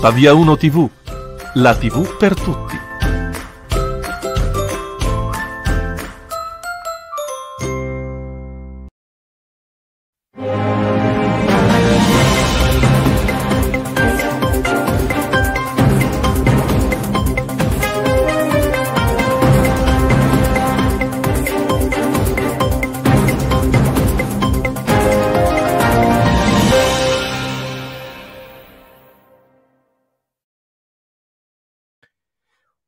Pavia 1 TV, la TV per tutti.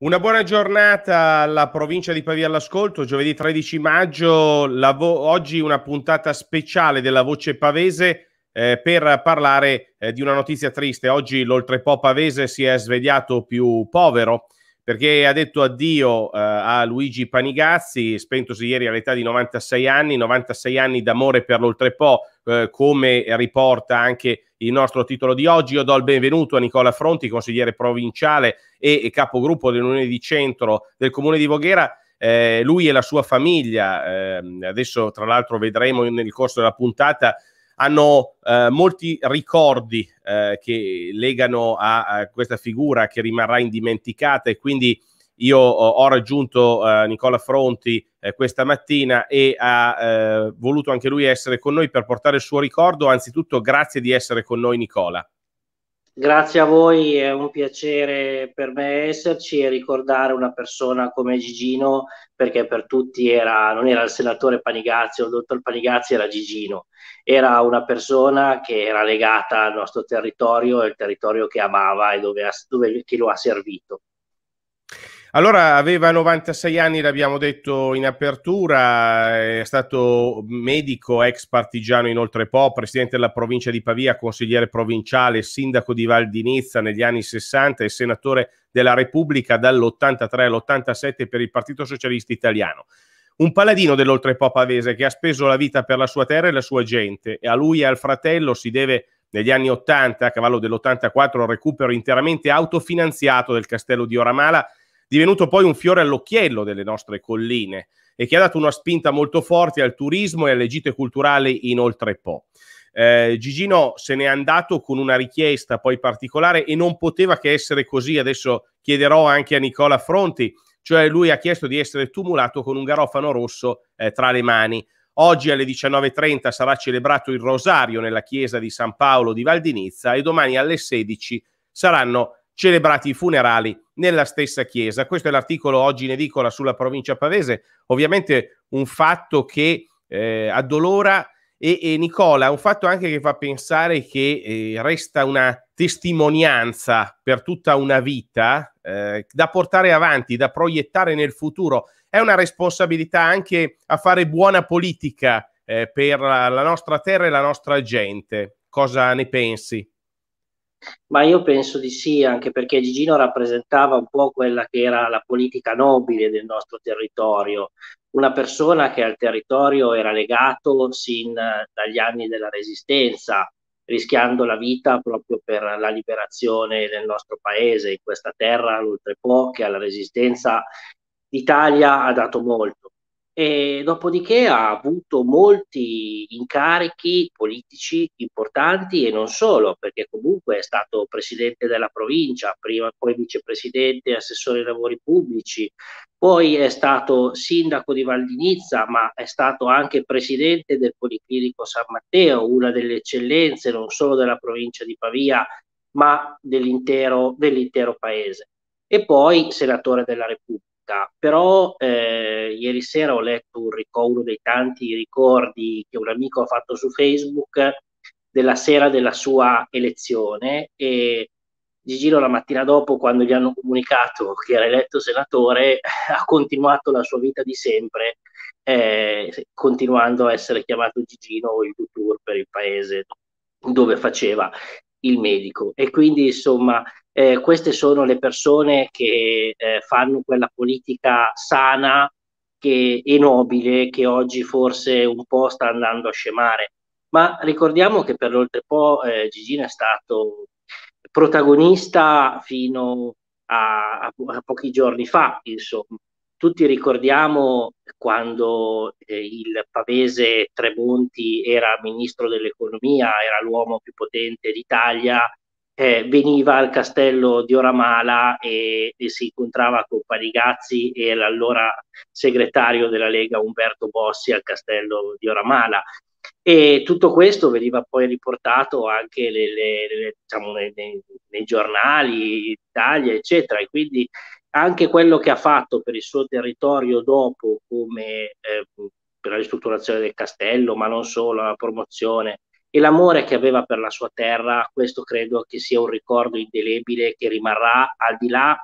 Una buona giornata alla provincia di Pavia all'ascolto, giovedì 13 maggio, vo- oggi una puntata speciale della Voce Pavese eh, per parlare eh, di una notizia triste. Oggi l'oltrepo pavese si è svegliato più povero perché ha detto addio eh, a Luigi Panigazzi, spentosi ieri all'età di 96 anni, 96 anni d'amore per l'oltrepo, eh, come riporta anche il nostro titolo di oggi. Io do il benvenuto a Nicola Fronti, consigliere provinciale e, e capogruppo dell'Unione di Centro del Comune di Voghera. Eh, lui e la sua famiglia, ehm, adesso tra l'altro vedremo nel corso della puntata hanno eh, molti ricordi eh, che legano a, a, questa figura che rimarrà indimenticata e quindi io ho, raggiunto eh, Nicola Fronti eh, questa mattina e ha eh, voluto anche lui essere con noi per portare il suo ricordo. Anzitutto grazie di essere con noi Nicola. Grazie a voi, è un piacere per me esserci e ricordare una persona come Gigino, perché per tutti era, non era il senatore Panigazzi o il dottor Panigazzi, era Gigino. Era una persona che era legata al nostro territorio, il territorio che amava e dove, dove, che lo ha servito. Allora, aveva 96 anni, l'abbiamo detto in apertura, è stato medico, ex partigiano inoltre Po, presidente della provincia di Pavia, consigliere provinciale, sindaco di Val di Nizza negli anni 60 e senatore della Repubblica dall'83 all'87 per il Partito Socialista Italiano. Un paladino dell'oltrepo pavese che ha speso la vita per la sua terra e la sua gente e a lui e al fratello si deve negli anni 80, a cavallo dell'84, il recupero interamente autofinanziato del castello di Oramala divenuto poi un fiore all'occhiello delle nostre colline e che ha dato una spinta molto forte al turismo e alle gite culturali in oltrepo. Eh, Gigino se n'è andato con una richiesta poi particolare e non poteva che essere così, adesso chiederò anche a Nicola Fronti, cioè lui ha chiesto di essere tumulato con un garofano rosso eh, tra le mani. Oggi alle 19.30 sarà celebrato il rosario nella chiesa di San Paolo di Valdinizza e domani alle 16 saranno celebrati i funerali nella stessa chiesa. Questo è l'articolo oggi in edicola sulla provincia pavese, ovviamente un fatto che eh, addolora e, e, Nicola, un fatto anche che fa pensare che eh, resta una testimonianza per tutta una vita eh, da portare avanti, da proiettare nel futuro. È una responsabilità anche a fare buona politica eh, per la nostra terra e la nostra gente. Cosa ne pensi? ma io penso di sì, anche perché Gigino rappresentava un po' quella che era la politica nobile del nostro territorio, una persona che al territorio era legato sin dagli anni della Resistenza, rischiando la vita proprio per la liberazione del nostro paese, in questa terra, l'oltrepo, che alla Resistenza d'Italia ha dato molto. E dopodiché ha avuto molti incarichi politici importanti e non solo, perché comunque è stato presidente della provincia, prima poi vicepresidente, assessore ai lavori pubblici, poi è stato sindaco di Valdinizza, ma è stato anche presidente del Policlinico San Matteo, una delle eccellenze non solo della provincia di Pavia, ma dell'intero, dell'intero paese. E poi senatore della Repubblica vita, però eh, ieri sera ho letto un ricordo, uno dei tanti ricordi che un amico ha fatto su Facebook della sera della sua elezione e Gigino la mattina dopo, quando gli hanno comunicato che era eletto senatore, ha continuato la sua vita di sempre, eh, continuando a essere chiamato Gigino il tour per il paese dove faceva il medico. E quindi, insomma, eh, queste sono le persone che eh, fanno quella politica sana che, e nobile che oggi forse un po' sta andando a scemare. Ma ricordiamo che per oltre po' eh, Gigino è stato protagonista fino a, a, po- a pochi giorni fa, insomma. Tutti ricordiamo quando eh, il pavese Tremonti era ministro dell'economia, era l'uomo più potente d'Italia, eh, veniva al castello di Oramala e, e si incontrava con Panigazzi e l'allora segretario della Lega Umberto Bossi al castello di Oramala. E tutto questo veniva poi riportato anche le, le, le, diciamo, nei, nei, giornali, d'Italia, eccetera. E quindi anche quello che ha fatto per il suo territorio dopo, come eh, per la ristrutturazione del castello, ma non solo, la promozione e l'amore che aveva per la sua terra, questo credo che sia un ricordo indelebile che rimarrà al di là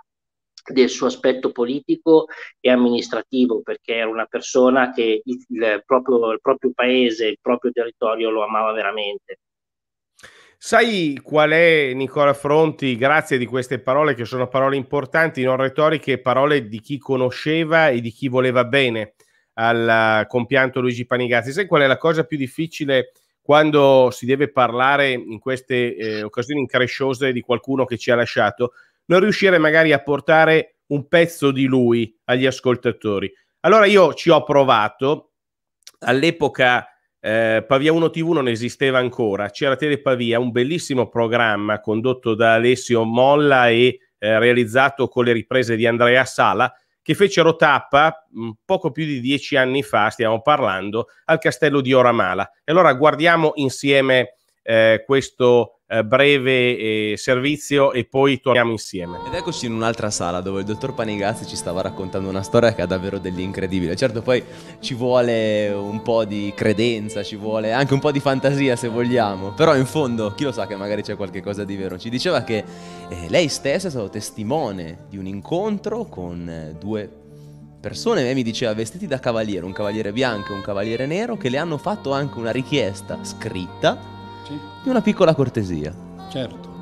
del suo aspetto politico e amministrativo, perché era una persona che il proprio, il proprio paese, il proprio territorio lo amava veramente. Sai qual è Nicola Fronti? Grazie di queste parole che sono parole importanti, non retoriche, parole di chi conosceva e di chi voleva bene al eh, compianto Luigi Panigazzi. Sai qual è la cosa più difficile quando si deve parlare in queste eh, occasioni incresciose di qualcuno che ci ha lasciato, non riuscire magari a portare un pezzo di lui agli ascoltatori. Allora io ci ho provato, all'epoca eh, Pavia 1 TV non esisteva ancora, c'era Telepavia, un bellissimo programma condotto da Alessio Molla e eh, realizzato con le riprese di Andrea Sala, che fecero tappa mm, poco più di dieci anni fa, stiamo parlando, al castello di Oramala. E allora guardiamo insieme eh, questo eh, breve eh, servizio e poi torniamo insieme. Ed eccoci in un'altra sala dove il dottor Panigazzi ci stava raccontando una storia che ha davvero dell'incredibile. Certo poi ci vuole un po' di credenza, ci vuole anche un po' di fantasia se vogliamo, però in fondo chi lo sa che magari c'è qualcosa di vero. Ci diceva che eh, lei stessa è stata testimone di un incontro con eh, due persone, e mi diceva vestiti da cavaliere, un cavaliere bianco e un cavaliere nero, che le hanno fatto anche una richiesta scritta sì. di una piccola cortesia. Certo.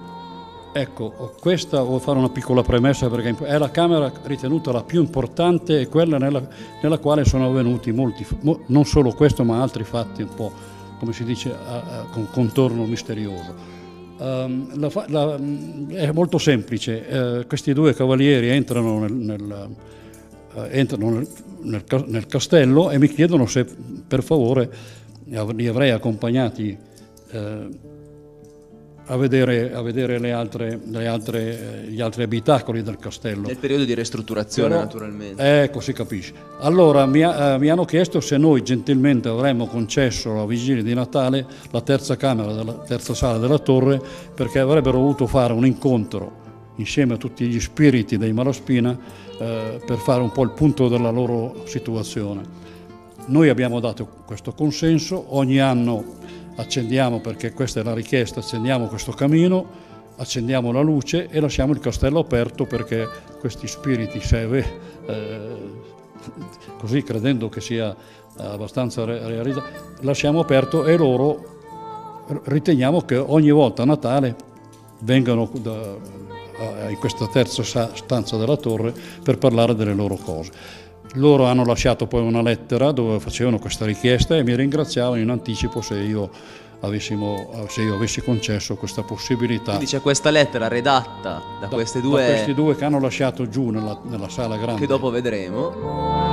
Ecco, questa vuol fare una piccola premessa perché è la Camera ritenuta la più importante e quella nella, nella quale sono avvenuti molti, non solo questo ma altri fatti un po', come si dice, a, a, con contorno misterioso. Um, la, la, mm, è molto semplice, uh, questi due cavalieri entrano nel, nel Uh, entrano nel, nel, nel, castello e mi chiedono se per favore li avrei accompagnati eh, a, vedere, a vedere, le altre, le altre, eh, gli altri abitacoli del castello. Nel periodo di ristrutturazione Però, naturalmente. Ecco, si capisce. Allora mi, ha, eh, mi, hanno chiesto se noi gentilmente avremmo concesso la vigilia di Natale la terza camera, la terza sala della torre, perché avrebbero voluto fare un incontro insieme a tutti gli spiriti dei Malaspina eh, per fare un po' il punto della loro situazione. Noi abbiamo dato questo consenso, ogni anno accendiamo perché questa è la richiesta, accendiamo questo camino, accendiamo la luce e lasciamo il castello aperto perché questi spiriti se, eh, così credendo che sia abbastanza realizzato, lasciamo aperto e loro riteniamo che ogni volta a Natale vengano da, in questa terza stanza della torre per parlare delle loro cose. Loro hanno lasciato poi una lettera dove facevano questa richiesta e mi ringraziavano in anticipo se io, avessimo, se io avessi concesso questa possibilità. Quindi c'è questa lettera redatta da, da, queste due... da questi due che hanno lasciato giù nella, nella sala grande. Che dopo vedremo.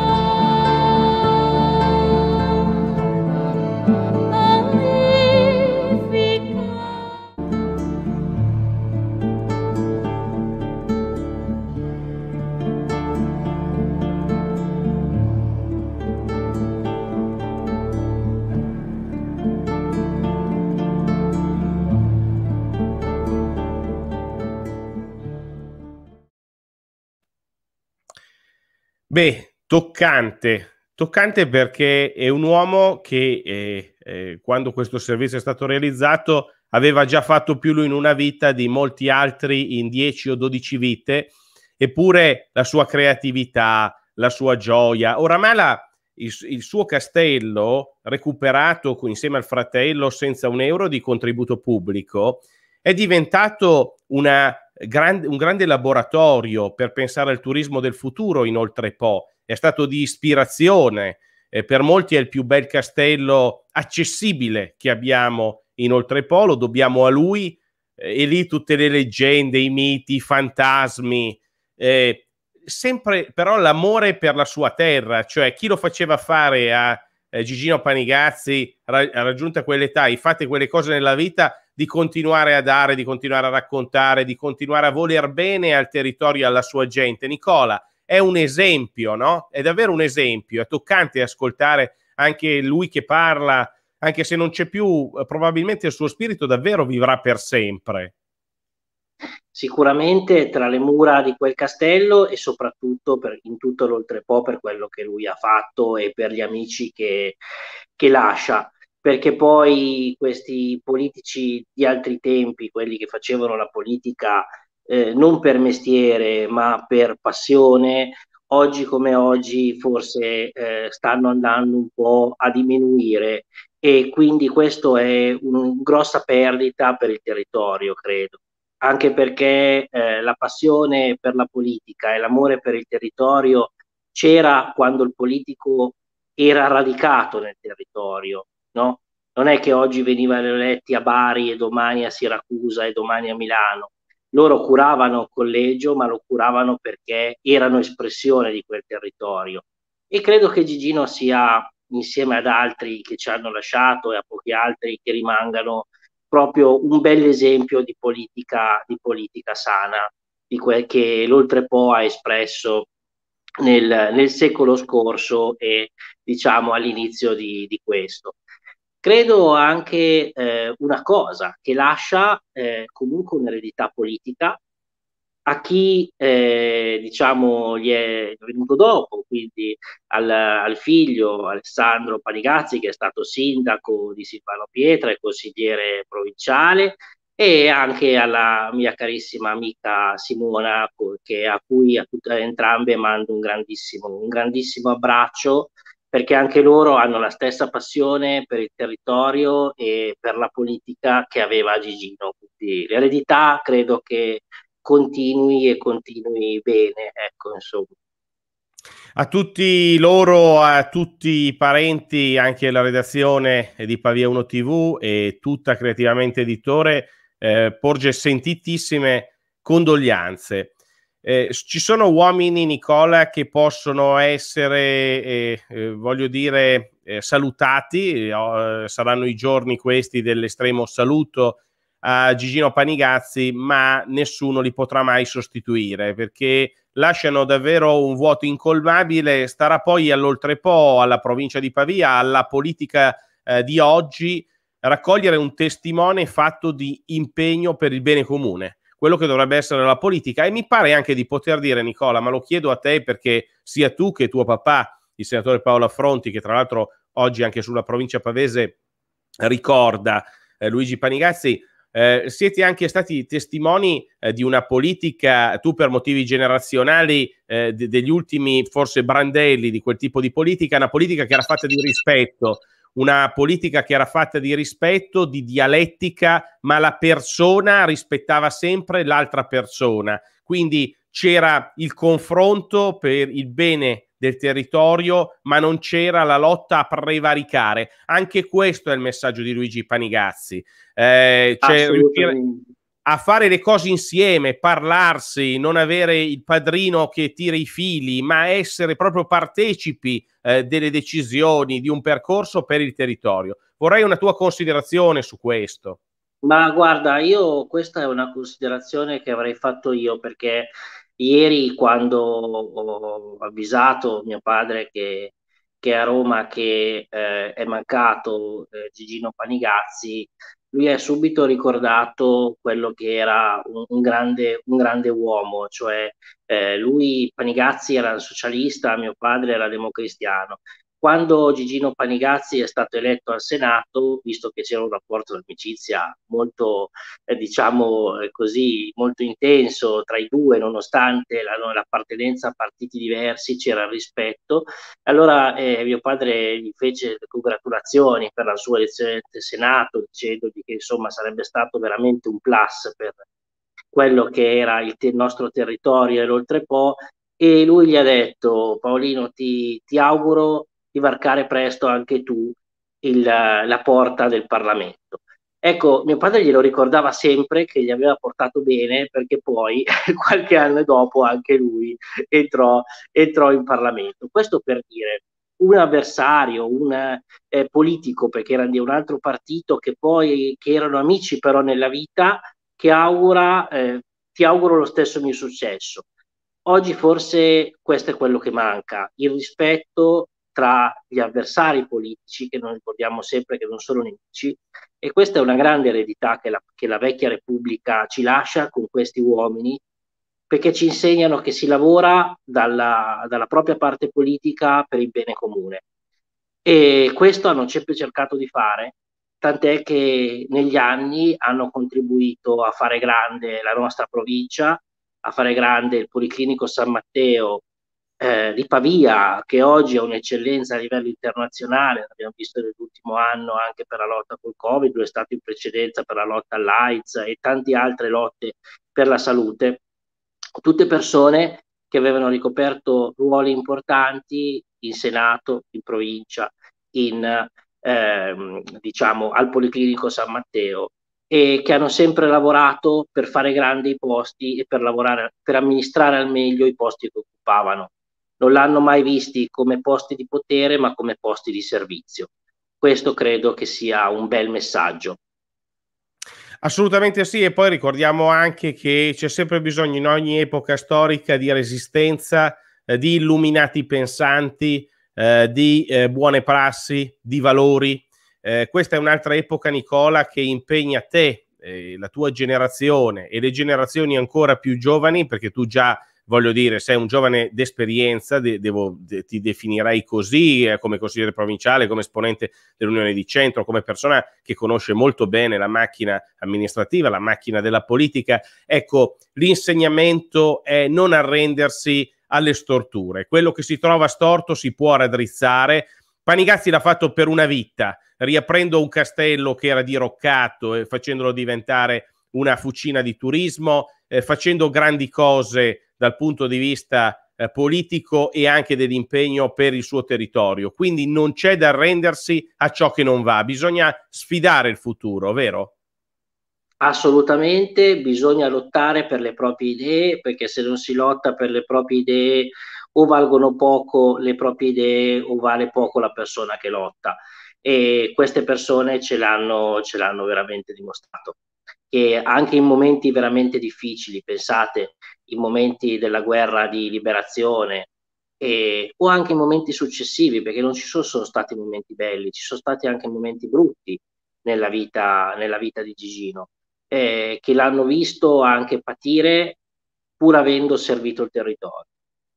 Beh, toccante, toccante perché è un uomo che eh, eh, quando questo servizio è stato realizzato aveva già fatto più lui in una vita di molti altri in 10 o 12 vite, eppure la sua creatività, la sua gioia. Oramai la, il, il, suo castello, recuperato insieme al fratello senza un euro di contributo pubblico, è diventato una grande, un grande laboratorio per pensare al turismo del futuro, inoltre Po. È stato di ispirazione, eh, per molti è il più bel castello accessibile che abbiamo in Oltrepo, lo dobbiamo a lui eh, e lì tutte le leggende, i miti, i fantasmi, eh, sempre però l'amore per la sua terra, cioè chi lo faceva fare a eh, Gigino Panigazzi ra- raggiunta quell'età e fate quelle cose nella vita di continuare a dare, di continuare a raccontare, di continuare a voler bene al territorio e alla sua gente. Nicola è un esempio, no? È davvero un esempio, è toccante ascoltare anche lui che parla, anche se non c'è più, eh, probabilmente il suo spirito davvero vivrà per sempre sicuramente tra le mura di quel castello e soprattutto per, in tutto l'oltrepo per quello che lui ha fatto e per gli amici che, che lascia perché poi questi politici di altri tempi, quelli che facevano la politica eh, non per mestiere ma per passione, oggi come oggi forse eh, stanno andando un po' a diminuire e quindi questo è una grossa perdita per il territorio, credo anche perché eh, la passione per la politica e l'amore per il territorio c'era quando il politico era radicato nel territorio, no? Non è che oggi venivano eletti a Bari e domani a Siracusa e domani a Milano. Loro curavano il collegio, ma lo curavano perché erano espressione di quel territorio. E credo che Gigino sia, insieme ad altri che ci hanno lasciato e a pochi altri che rimangano, proprio un bel esempio di politica, di politica sana, di quel che l'Oltrepo ha espresso nel, nel, secolo scorso e diciamo all'inizio di, di questo. Credo anche eh, una cosa che lascia eh, comunque un'eredità politica a chi eh, diciamo gli è venuto dopo, quindi al, al, figlio Alessandro Panigazzi che è stato sindaco di Silvano Pietra e consigliere provinciale e anche alla mia carissima amica Simona che, a cui a tutte, entrambe mando un grandissimo, un grandissimo abbraccio perché anche loro hanno la stessa passione per il territorio e per la politica che aveva Gigino. Quindi l'eredità credo che continui e continui bene, ecco, insomma. A tutti loro, a tutti i parenti, anche la redazione di Pavia 1 TV e tutta Creativamente Editore eh, porge sentitissime condoglianze. Eh, ci sono uomini, Nicola, che possono essere, eh, eh, voglio dire, eh, salutati, eh, saranno i giorni questi dell'estremo saluto a Gigino Panigazzi, ma nessuno li potrà mai sostituire perché lasciano davvero un vuoto incolmabile. Starà poi all'oltrepo, alla provincia di Pavia, alla politica eh, di oggi, raccogliere un testimone fatto di impegno per il bene comune, quello che dovrebbe essere la politica. E mi pare anche di poter dire, Nicola, ma lo chiedo a te perché sia tu che tuo papà, il senatore Paolo Affronti, che tra l'altro oggi anche sulla provincia pavese ricorda eh, Luigi Panigazzi, eh, siete anche stati testimoni eh, di una politica, tu per motivi generazionali, eh, de- degli ultimi forse brandelli di quel tipo di politica, una politica che era fatta di rispetto, una politica che era fatta di rispetto, di dialettica, ma la persona rispettava sempre l'altra persona. Quindi c'era il confronto per il bene del territorio, ma non c'era la lotta a prevaricare. Anche questo è il messaggio di Luigi Panigazzi. Eh, cioè a fare le cose insieme, parlarsi, non avere il padrino che tira i fili, ma essere proprio partecipi eh, delle decisioni di un percorso per il territorio. Vorrei una tua considerazione su questo. Ma guarda, io questa è una considerazione che avrei fatto io perché Ieri quando ho avvisato mio padre che, che a Roma che, eh, è mancato eh, Gigino Panigazzi, lui ha subito ricordato quello che era un, un, grande, un grande, uomo, cioè eh, lui Panigazzi era socialista, mio padre era democristiano quando Gigino Panigazzi è stato eletto al Senato, visto che c'era un rapporto di amicizia molto, eh, diciamo eh, così, molto intenso tra i due, nonostante la, l'appartenenza a partiti diversi, c'era il rispetto, allora eh, mio padre gli fece le congratulazioni per la sua elezione del Senato, dicendogli che insomma sarebbe stato veramente un plus per quello che era il, te- il nostro territorio e l'oltrepo e lui gli ha detto Paolino ti, ti auguro di varcare presto anche tu il, la porta del Parlamento. Ecco, mio padre glielo ricordava sempre che gli aveva portato bene perché poi qualche anno dopo anche lui entrò, entrò in Parlamento. Questo per dire un avversario, un eh, politico, perché era di un altro partito che poi che erano amici però nella vita, che augura, eh, ti auguro lo stesso mio successo. Oggi forse questo è quello che manca, il rispetto tra gli avversari politici, che noi ricordiamo sempre che non sono nemici, e questa è una grande eredità che la, che la vecchia Repubblica ci lascia con questi uomini, perché ci insegnano che si lavora dalla, dalla propria parte politica per il bene comune. E questo hanno sempre cercato di fare, tant'è che negli anni hanno contribuito a fare grande la nostra provincia, a fare grande il Policlinico San Matteo eh, di Pavia, che oggi è un'eccellenza a livello internazionale, l'abbiamo visto nell'ultimo anno anche per la lotta col Covid, lo è stato in precedenza per la lotta all'AIDS e tante altre lotte per la salute, tutte persone che avevano ricoperto ruoli importanti in Senato, in provincia, in, ehm, diciamo, al Policlinico San Matteo e che hanno sempre lavorato per fare grandi i posti e per, lavorare, per amministrare al meglio i posti che occupavano non l'hanno mai visti come posti di potere, ma come posti di servizio. Questo credo che sia un bel messaggio. Assolutamente sì, e poi ricordiamo anche che c'è sempre bisogno in ogni epoca storica di resistenza, eh, di illuminati pensanti, eh, di eh, buone prassi, di valori. Eh, questa è un'altra epoca, Nicola, che impegna te, la tua generazione e le generazioni ancora più giovani, perché tu già voglio dire, sei un giovane d'esperienza, de- devo, de- ti definirei così eh, come consigliere provinciale, come esponente dell'Unione di Centro, come persona che conosce molto bene la macchina amministrativa, la macchina della politica. Ecco, l'insegnamento è non arrendersi alle storture. Quello che si trova storto si può raddrizzare. Panigazzi l'ha fatto per una vita, riaprendo un castello che era diroccato e eh, facendolo diventare una fucina di turismo, eh, facendo grandi cose dal punto di vista eh, politico e anche dell'impegno per il suo territorio. Quindi non c'è da arrendersi a ciò che non va, bisogna sfidare il futuro, vero? Assolutamente, bisogna lottare per le proprie idee, perché se non si lotta per le proprie idee o valgono poco le proprie idee o vale poco la persona che lotta. E queste persone ce l'hanno, ce l'hanno veramente dimostrato che anche in momenti veramente difficili, pensate, i momenti della guerra di liberazione e, o anche in momenti successivi, perché non ci sono solo stati momenti belli, ci sono stati anche momenti brutti nella vita, nella vita di Gigino, eh, che l'hanno visto anche patire pur avendo servito il territorio,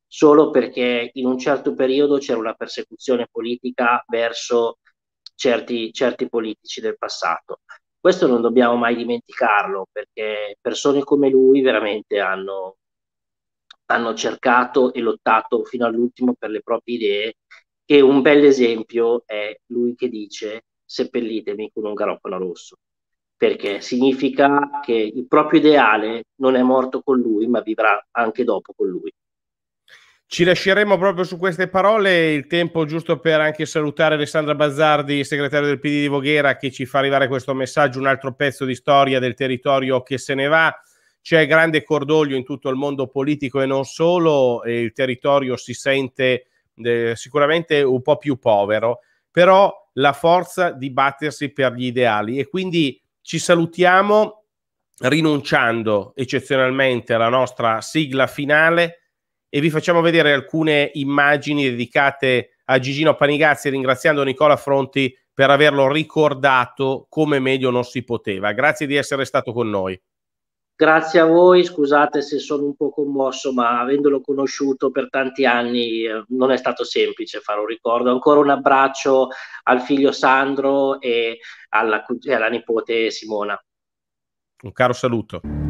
solo perché in un certo periodo c'era una persecuzione politica verso certi, certi politici del passato questo non dobbiamo mai dimenticarlo perché persone come lui veramente hanno, hanno cercato e lottato fino all'ultimo per le proprie idee e un bel esempio è lui che dice seppellitemi con un garofano rosso perché significa che il proprio ideale non è morto con lui ma vivrà anche dopo con lui. Ci lasceremo proprio su queste parole il tempo giusto per anche salutare Alessandra Bazzardi, segretario del PD di Voghera, che ci fa arrivare questo messaggio, un altro pezzo di storia del territorio che se ne va. C'è grande cordoglio in tutto il mondo politico e non solo, e il territorio si sente eh, sicuramente un po' più povero, però la forza di battersi per gli ideali e quindi ci salutiamo rinunciando eccezionalmente alla nostra sigla finale e vi facciamo vedere alcune immagini dedicate a Gigino Panigazzi ringraziando Nicola Fronti per averlo ricordato come meglio non si poteva. Grazie di essere stato con noi. Grazie a voi, scusate se sono un po' commosso, ma avendolo conosciuto per tanti anni eh, non è stato semplice fare un ricordo. Ancora un abbraccio al figlio Sandro e alla, alla nipote Simona. Un caro saluto.